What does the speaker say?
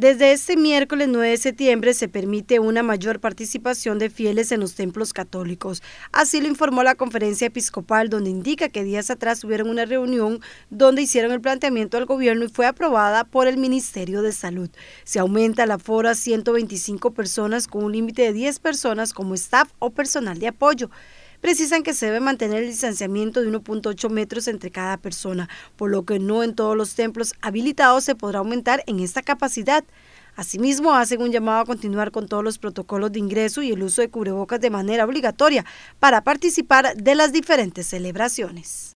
Desde este miércoles 9 de septiembre se permite una mayor participación de fieles en los templos católicos. Así lo informó la conferencia episcopal, donde indica que días atrás tuvieron una reunión donde hicieron el planteamiento al gobierno y fue aprobada por el Ministerio de Salud. Se aumenta la fora a 125 personas con un límite de 10 personas como staff o personal de apoyo precisan que se debe mantener el distanciamiento de 1.8 metros entre cada persona, por lo que no en todos los templos habilitados se podrá aumentar en esta capacidad. Asimismo, hacen un llamado a continuar con todos los protocolos de ingreso y el uso de cubrebocas de manera obligatoria para participar de las diferentes celebraciones.